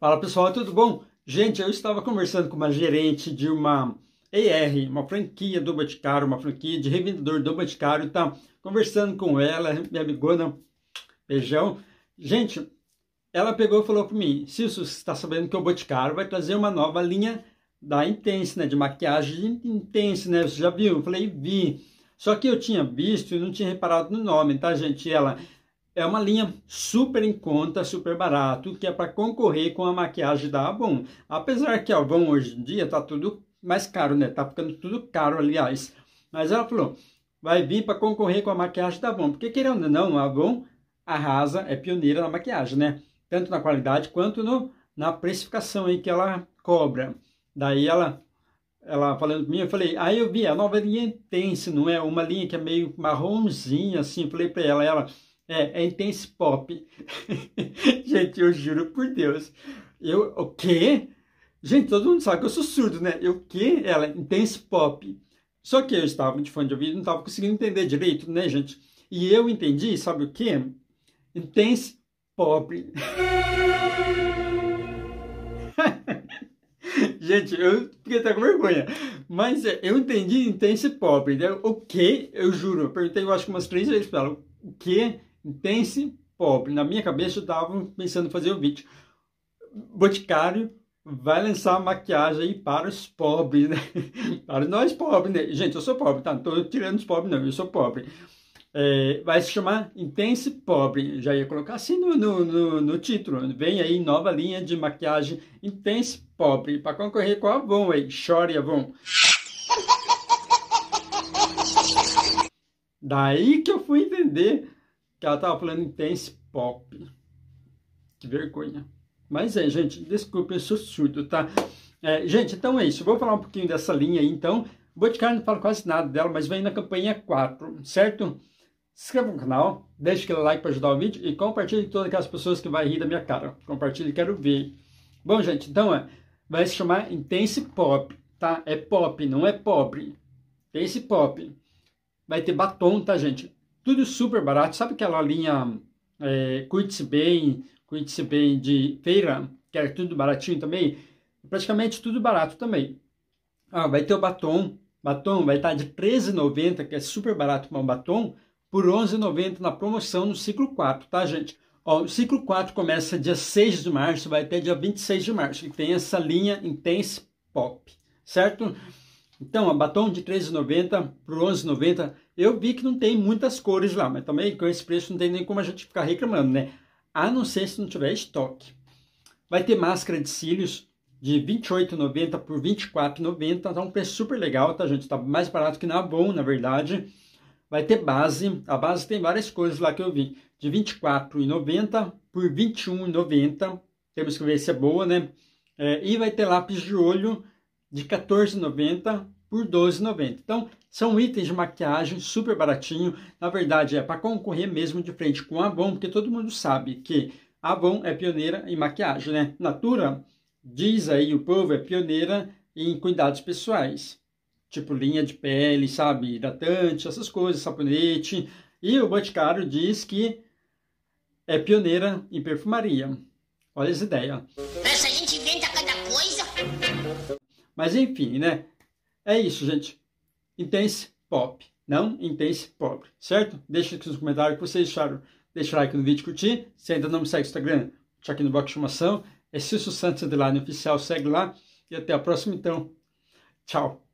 Fala pessoal, é tudo bom? Gente, eu estava conversando com uma gerente de uma ER, uma franquia do Boticário, uma franquia de revendedor do Boticário, tá conversando com ela, minha amigona, beijão. Gente, ela pegou e falou para mim, Cício, você está sabendo que o Boticário vai trazer uma nova linha da Intense, né, de maquiagem Intense, né, você já viu? Eu falei, vi. Só que eu tinha visto e não tinha reparado no nome, tá gente? E ela, é uma linha super em conta, super barato, que é para concorrer com a maquiagem da Avon. Apesar que a Avon hoje em dia tá tudo mais caro, né? Tá ficando tudo caro, aliás. Mas ela falou, vai vir para concorrer com a maquiagem da Avon. Porque querendo ou não, a Avon arrasa, é pioneira na maquiagem, né? Tanto na qualidade quanto no, na precificação aí que ela cobra. Daí ela ela falando para mim, eu falei, aí ah, eu vi, a nova linha é intense, não é? Uma linha que é meio marronzinha, assim, falei para ela, ela, é, é intense pop. gente, eu juro por Deus. Eu, o quê? Gente, todo mundo sabe que eu sou surdo, né? Eu, o quê? Ela, intense pop. Só que eu estava de fone de ouvido e não estava conseguindo entender direito, né, gente? E eu entendi, sabe o quê? Intense pop. Gente, eu fiquei até com vergonha. Mas é, eu entendi intense pop. Né? O que? Eu juro. Eu perguntei, eu acho que umas três vezes pra ela. O que? pense pobre. Na minha cabeça eu estava pensando em fazer o vídeo. Boticário vai lançar maquiagem para os pobres, né? para nós pobres, né? Gente, eu sou pobre, tá? Não tô tirando os pobres, não, eu sou pobre. É, vai se chamar Intense Pobre, já ia colocar assim no, no, no, no título. Vem aí nova linha de maquiagem Intense Pobre, para concorrer com a Avon aí, chore Avon. Daí que eu fui entender que ela tava falando Intense pop. Que vergonha. Mas é, gente, desculpa, eu sou surdo, tá? É, gente, então é isso. Vou falar um pouquinho dessa linha aí, então. Boticário não falo quase nada dela, mas vem na campanha 4, certo? Se inscreva no canal, deixe aquele like para ajudar o vídeo e compartilhe com todas aquelas pessoas que vai rir da minha cara. Compartilhe, quero ver. Bom, gente, então é, vai se chamar Intense Pop, tá? É pop, não é pobre. Intense Pop. Vai ter batom, tá, gente? tudo super barato. Sabe aquela linha é, Cuide-se Bem, Cuide-se Bem de feira, que era tudo baratinho também? Praticamente tudo barato também. Ah, vai ter o batom, batom vai estar de R$13,90, que é super barato para um batom, por R$11,90 na promoção no ciclo 4, tá, gente? Ó, o ciclo 4 começa dia 6 de março, vai até dia 26 de março, e tem essa linha Intense Pop, certo? Então, a batom de 3,90 por 11,90, eu vi que não tem muitas cores lá, mas também com esse preço não tem nem como a gente ficar reclamando, né? A não ser se não tiver estoque. Vai ter máscara de cílios de 28,90 por 24,90, tá um preço super legal, tá gente? Tá mais barato que na Avon, na verdade. Vai ter base, a base tem várias coisas lá que eu vi, de 24,90 por 21,90. Temos que ver se é boa, né? É, e vai ter lápis de olho de R$14,90 por R$12,90. Então, são itens de maquiagem super baratinho. Na verdade, é para concorrer mesmo de frente com a Avon, porque todo mundo sabe que a Avon é pioneira em maquiagem, né? Natura, diz aí o povo, é pioneira em cuidados pessoais. Tipo linha de pele, sabe? Hidratante, essas coisas, sabonete. E o Boticário diz que é pioneira em perfumaria. Olha as ideias. Essa gente inventa cada coisa. Mas enfim, né? É isso, gente. Intense pop, não intense pobre, certo? Deixa aqui nos comentários o que vocês acharam. Deixa o like no vídeo, curtir. Se ainda não me segue no Instagram, deixa aqui no box de chamação. É Cício Santos, underline oficial, segue lá. E até a próxima, então. Tchau.